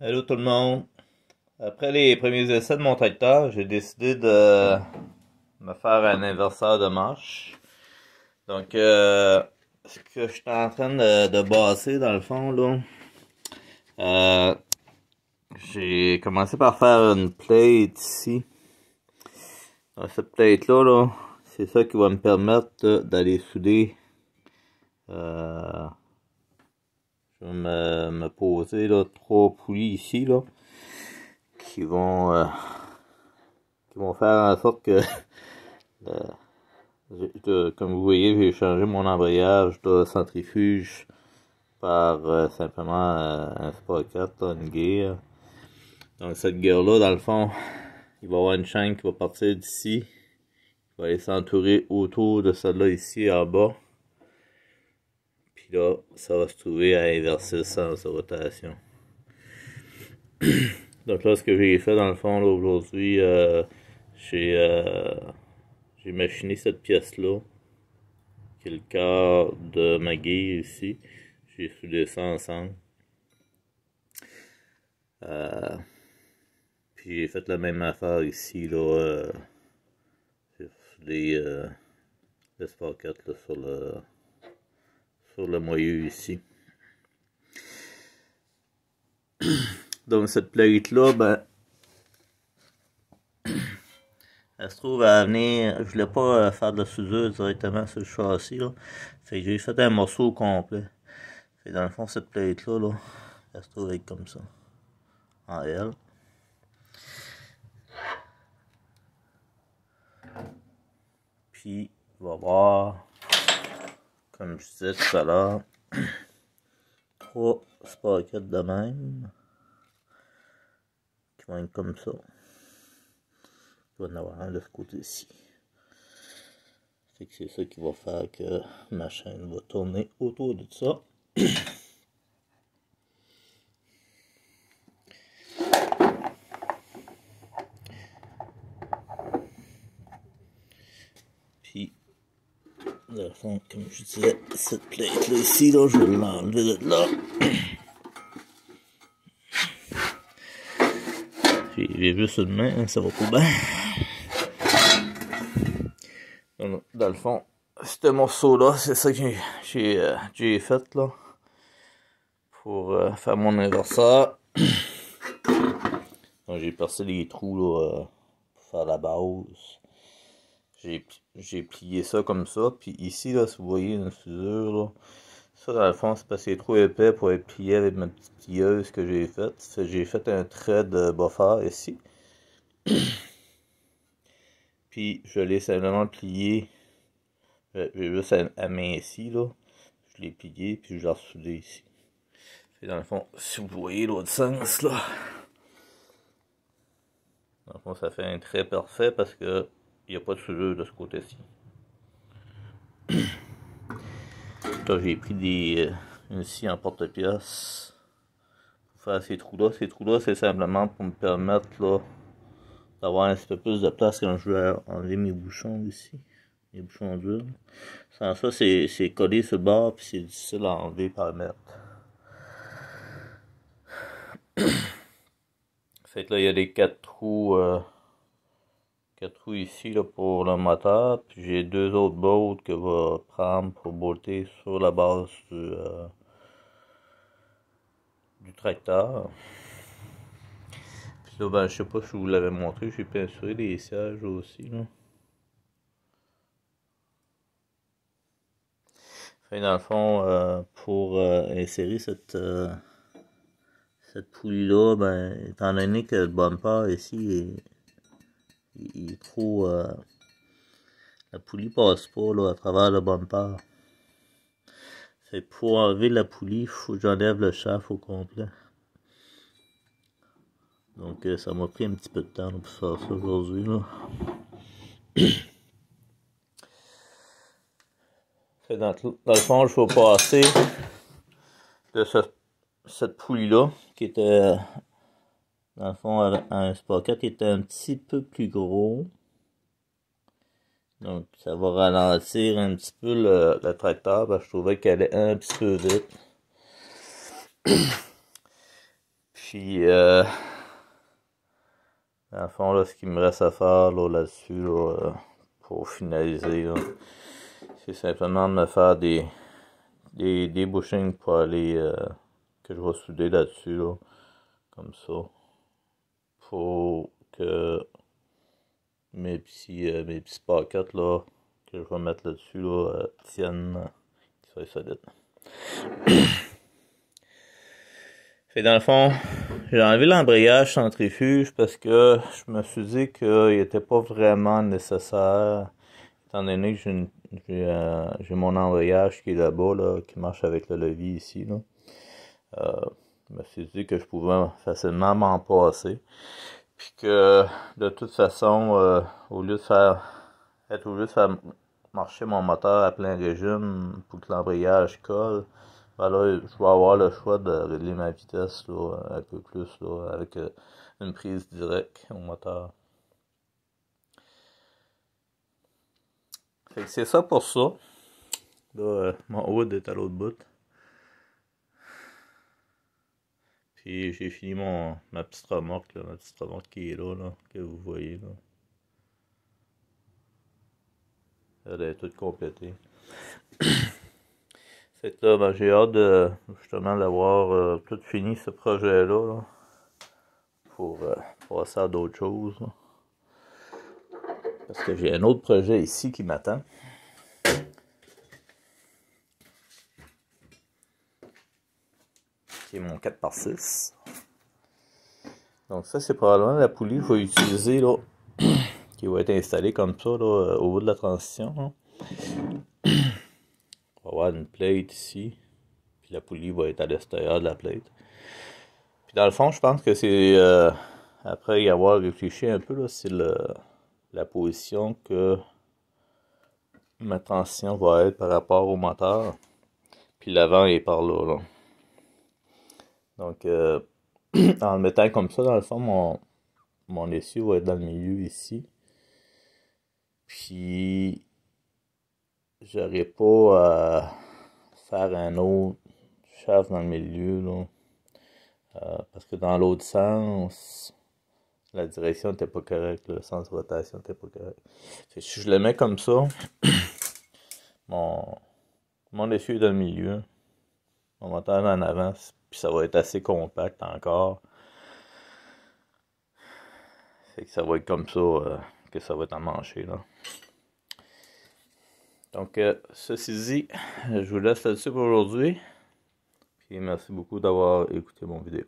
Hello tout le monde. Après les premiers essais de mon tracteur, j'ai décidé de me faire un inverseur de marche. Donc, euh, ce que je suis en train de, bosser dans le fond, là, euh, j'ai commencé par faire une plate ici. cette plate-là, là, c'est ça qui va me permettre d'aller souder euh, je vais me, poser là, trois poulies ici là, qui vont euh, qui vont faire en sorte que euh, comme vous voyez j'ai changé mon embrayage de centrifuge par euh, simplement un sprocket, 4 une gear donc cette guerre là dans le fond il va y avoir une chaîne qui va partir d'ici il va aller s'entourer autour de celle là ici en bas là, ça va se trouver à inverser de rotation. Donc là, ce que j'ai fait dans le fond aujourd'hui, euh, euh, j'ai machiné cette pièce-là, qui est le quart de ma guille ici. J'ai soudé ça ensemble. Euh, puis j'ai fait la même affaire ici, là. j'ai soudé le sprocket sur le sur le moyeu ici. Donc cette plaquette là ben, elle se trouve à venir, je voulais pas euh, faire de la soudure directement sur le châssis, là. Fait que j'ai fait un morceau complet. Fait dans le fond, cette plaquette là là, elle se trouve être comme ça, en L. Puis, on va voir comme je disais tout à l'heure, trois sprockets de même qui vont être comme ça. Il va en avoir un de ce côté-ci. C'est que c'est ça qui va faire que ma chaîne va tourner autour de ça. Puis le euh, fond, comme je disais, cette plate-là ici, là, je vais l'enlever de là. j'ai vu ce hein, ça va pas bien. Dans le fond, ce morceau-là, c'est ça que j'ai euh, fait, là. Pour euh, faire mon inverseur. j'ai percé les trous, là, pour faire la base j'ai plié ça comme ça. Puis ici, là, si vous voyez une fusure, là, ça, dans le fond, c'est parce que c'est trop épais pour être plié avec ma petite ce que j'ai fait J'ai fait un trait de buffer ici. Puis je l'ai simplement plié. Euh, j'ai juste à main ici, là. Je l'ai plié, puis je l'ai ressoudé ici. dans le fond, si vous voyez l'autre sens, là. Dans le ça fait un trait parfait parce que il n'y a pas de sujet de ce côté-ci. j'ai pris des, euh, une scie en porte-pièce pour faire ces trous-là. Ces trous-là, c'est simplement pour me permettre là, d'avoir un petit peu plus de place quand je vais enlever mes bouchons ici, mes bouchons durs. Sans ça, c'est collé sur le bord puis c'est difficile à enlever par mètre. fait là, il y a les quatre trous. Euh, quatre trous ici là, pour le moteur, puis j'ai deux autres bolts que va prendre pour bolter sur la base euh, du, tracteur. Puis là, ben, je sais pas si je vous l'avez montré, j'ai peinturé les sièges aussi. Là. dans le fond, euh, pour euh, insérer cette cette poulie-là, ben, étant donné que le pas ici il faut euh, la poulie passe pas là, à travers la bonne Fait pour enlever la poulie, faut que j'enlève le chef au complet. Donc euh, ça m'a pris un petit peu de temps pour faire ça aujourd'hui là. dans, le fond, je vais passer de cette poulie là qui était dans le fond, un sprocket est un petit peu plus gros. Donc, ça va ralentir un petit peu le, tracteur parce que je trouvais qu'elle est un petit peu vite. Puis, euh, dans le fond, ce qu'il me reste à faire là-dessus euh, pour finaliser, c'est simplement de me faire des, des, bushings pour aller euh, que je vais souder là-dessus. comme ça faut que mes petits, euh, pockets là, que je vais mettre là-dessus euh, tiennent, euh, qu'ils soient solides. fait dans le fond, j'ai enlevé l'embrayage centrifuge parce que je me suis dit qu'il n'était pas vraiment nécessaire, étant donné que j'ai mon embrayage qui est là-bas, là, qui marche avec le levier ici. Là je me suis dit que je pouvais facilement m'en passer. Puis que de toute façon, euh, au lieu de faire être de faire marcher mon moteur à plein régime pour que l'embrayage colle, ben je vais avoir le choix de régler ma vitesse un peu plus avec euh, une prise directe au moteur. c'est ça pour ça. Là, euh, mon hood est à l'autre bout. Et j'ai fini mon, ma petite remorque, qui est là, que vous voyez. Là. Elle est toute complétée. C'est ben, j'ai hâte justement d'avoir euh, tout fini ce projet-là pour euh, passer à d'autres choses. Parce que j'ai un autre projet ici qui m'attend. mon 4 par 6 Donc ça, c'est probablement la poulie que je vais utiliser, là, qui va être installée comme ça, là, euh, au bout de la transition. Hein. On va avoir une plate ici, puis la poulie va être à l'extérieur de la plate. Puis dans le fond, je pense que c'est, euh, après y avoir réfléchi un peu, là, c'est la position que ma transition va être par rapport au moteur. Puis l'avant est par là. là. Donc, euh, en le mettant comme ça, dans le fond, mon, mon essieu va être dans le milieu ici. Puis, n'aurai pas à faire un autre chasse dans le milieu, là. Euh, parce que dans l'autre sens, la direction n'était pas correcte, le sens de rotation n'était pas correct. si je le mets comme ça, mon, mon essieu est dans le milieu, mon moteur en avance puis ça va être assez compact encore. Fait que ça va être comme ça euh, que ça va être à manger là. Donc, euh, ceci dit, je vous laisse là-dessus pour aujourd'hui. Puis merci beaucoup d'avoir écouté mon vidéo.